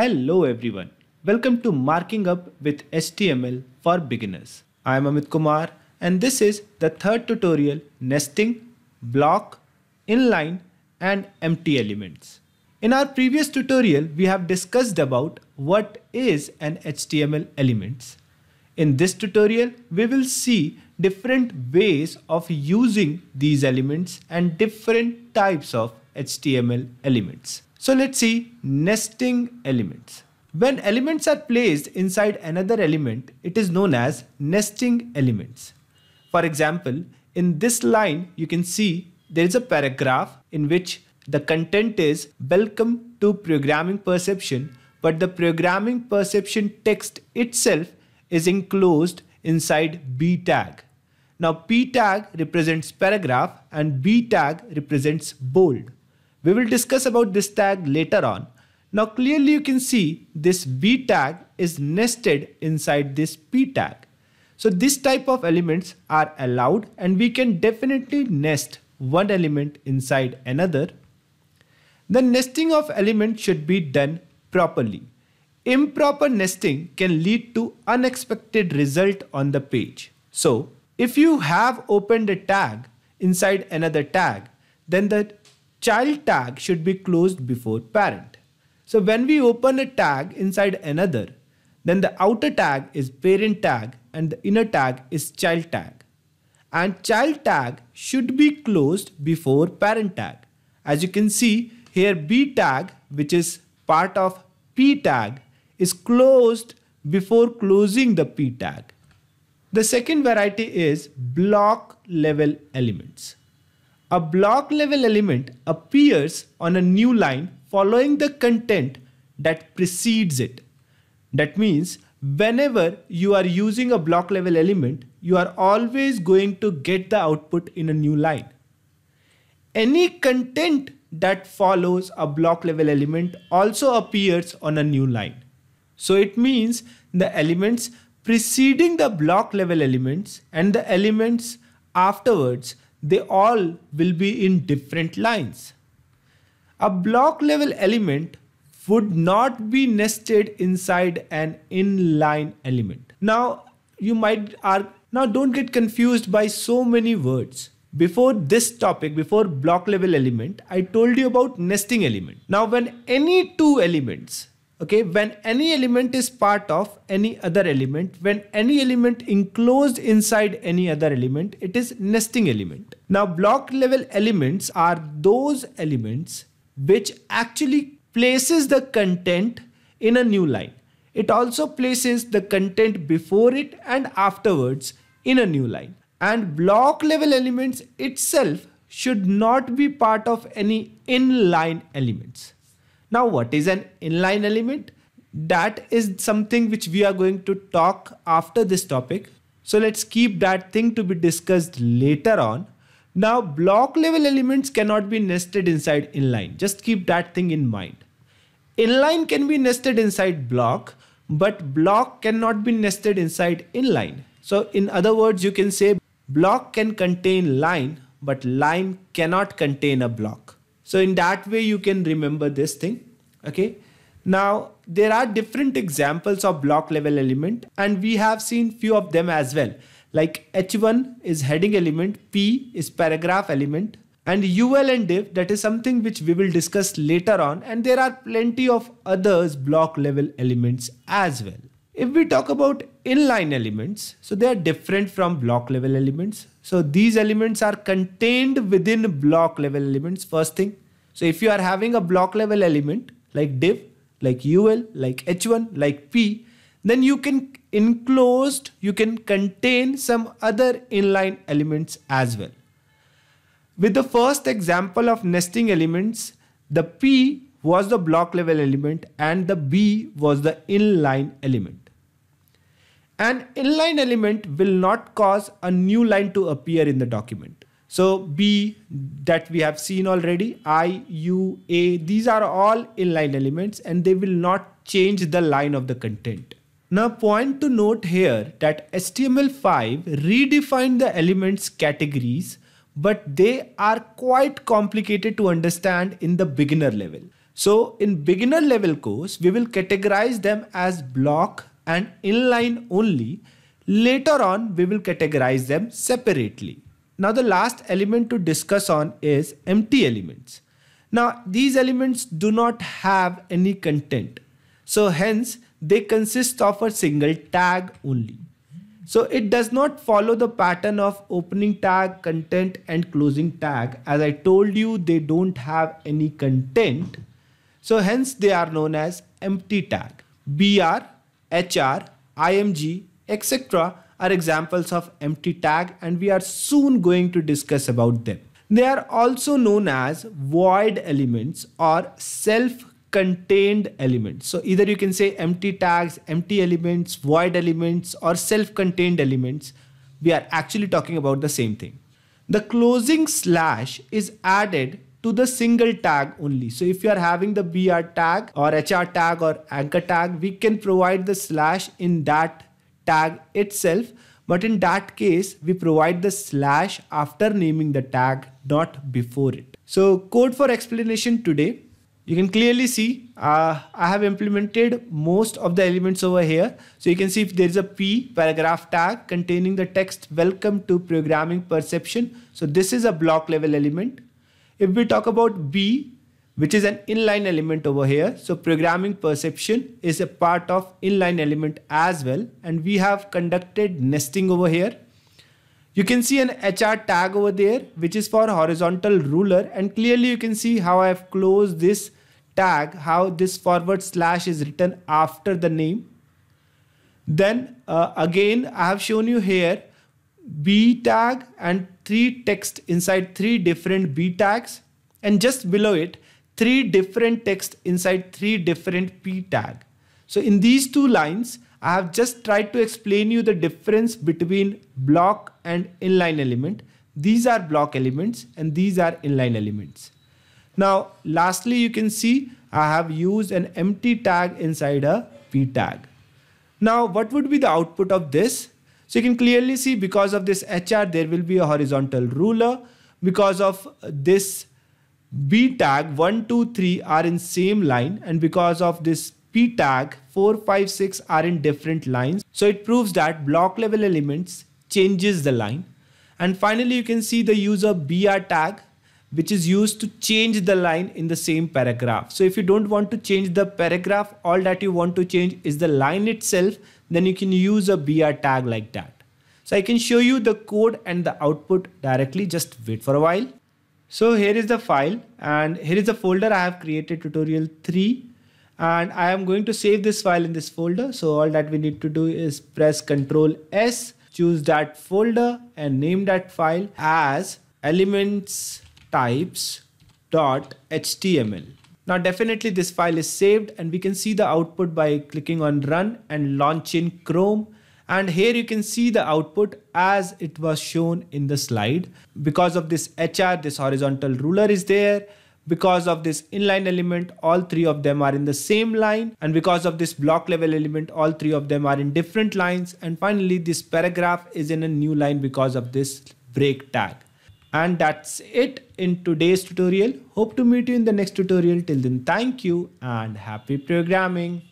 Hello everyone. Welcome to Marking Up with HTML for Beginners. I am Amit Kumar and this is the third tutorial nesting, block, inline and empty elements. In our previous tutorial, we have discussed about what is an HTML elements. In this tutorial, we will see different ways of using these elements and different types of HTML elements. So let's see nesting elements. When elements are placed inside another element, it is known as nesting elements. For example, in this line, you can see there is a paragraph in which the content is welcome to programming perception, but the programming perception text itself is enclosed inside B tag. Now P tag represents paragraph and B tag represents bold. We will discuss about this tag later on. Now clearly you can see this B tag is nested inside this P tag. So this type of elements are allowed and we can definitely nest one element inside another. The nesting of elements should be done properly. Improper nesting can lead to unexpected result on the page. So if you have opened a tag inside another tag, then the child tag should be closed before parent. So when we open a tag inside another, then the outer tag is parent tag and the inner tag is child tag. And child tag should be closed before parent tag. As you can see here B tag which is part of P tag is closed before closing the P tag. The second variety is block level elements. A block level element appears on a new line following the content that precedes it. That means whenever you are using a block level element, you are always going to get the output in a new line. Any content that follows a block level element also appears on a new line. So it means the elements preceding the block level elements and the elements afterwards they all will be in different lines. A block level element would not be nested inside an inline element. Now you might are now don't get confused by so many words. Before this topic, before block level element, I told you about nesting element. Now when any two elements okay when any element is part of any other element when any element enclosed inside any other element it is nesting element now block level elements are those elements which actually places the content in a new line it also places the content before it and afterwards in a new line and block level elements itself should not be part of any inline elements now, what is an inline element? That is something which we are going to talk after this topic. So let's keep that thing to be discussed later on. Now, block level elements cannot be nested inside inline. Just keep that thing in mind. Inline can be nested inside block, but block cannot be nested inside inline. So in other words, you can say block can contain line, but line cannot contain a block. So in that way, you can remember this thing. Okay. Now, there are different examples of block level element and we have seen few of them as well. Like H1 is heading element, P is paragraph element and UL and div that is something which we will discuss later on and there are plenty of others block level elements as well. If we talk about inline elements, so they are different from block level elements. So these elements are contained within block level elements, first thing. So if you are having a block level element like div, like ul, like h1, like p, then you can enclosed, you can contain some other inline elements as well. With the first example of nesting elements, the p was the block level element and the B was the inline element. An inline element will not cause a new line to appear in the document. So B that we have seen already, I, U, A, these are all inline elements and they will not change the line of the content. Now point to note here that HTML5 redefined the elements categories but they are quite complicated to understand in the beginner level. So in beginner level course, we will categorize them as block and inline only. Later on, we will categorize them separately. Now the last element to discuss on is empty elements. Now these elements do not have any content. So hence they consist of a single tag only. So it does not follow the pattern of opening tag, content and closing tag. As I told you, they don't have any content. So hence they are known as empty tag. BR, HR, IMG, etc. are examples of empty tag and we are soon going to discuss about them. They are also known as void elements or self contained elements. So either you can say empty tags, empty elements, void elements or self contained elements. We are actually talking about the same thing. The closing slash is added to the single tag only. So if you are having the BR tag or HR tag or anchor tag, we can provide the slash in that tag itself. But in that case, we provide the slash after naming the tag, not before it. So code for explanation today. You can clearly see uh, I have implemented most of the elements over here. So you can see if there is a P paragraph tag containing the text welcome to programming perception. So this is a block level element if we talk about B, which is an inline element over here. So programming perception is a part of inline element as well. And we have conducted nesting over here. You can see an HR tag over there, which is for horizontal ruler. And clearly you can see how I have closed this tag, how this forward slash is written after the name. Then uh, again, I have shown you here B tag and three text inside three different B tags and just below it, three different text inside three different P tag. So in these two lines, I have just tried to explain you the difference between block and inline element. These are block elements and these are inline elements. Now, lastly, you can see I have used an empty tag inside a P tag. Now, what would be the output of this? So you can clearly see because of this HR, there will be a horizontal ruler. Because of this B tag, 1, 2, 3 are in same line. And because of this P tag, 4, 5, 6 are in different lines. So it proves that block level elements changes the line. And finally, you can see the use of BR tag which is used to change the line in the same paragraph. So if you don't want to change the paragraph, all that you want to change is the line itself, then you can use a BR tag like that. So I can show you the code and the output directly, just wait for a while. So here is the file and here is the folder I have created tutorial 3 and I am going to save this file in this folder. So all that we need to do is press Ctrl S, choose that folder and name that file as elements types.html. Now definitely this file is saved and we can see the output by clicking on run and launch in Chrome. And here you can see the output as it was shown in the slide. Because of this HR, this horizontal ruler is there because of this inline element all three of them are in the same line and because of this block level element all three of them are in different lines and finally this paragraph is in a new line because of this break tag and that's it in today's tutorial. Hope to meet you in the next tutorial. Till then, thank you and happy programming.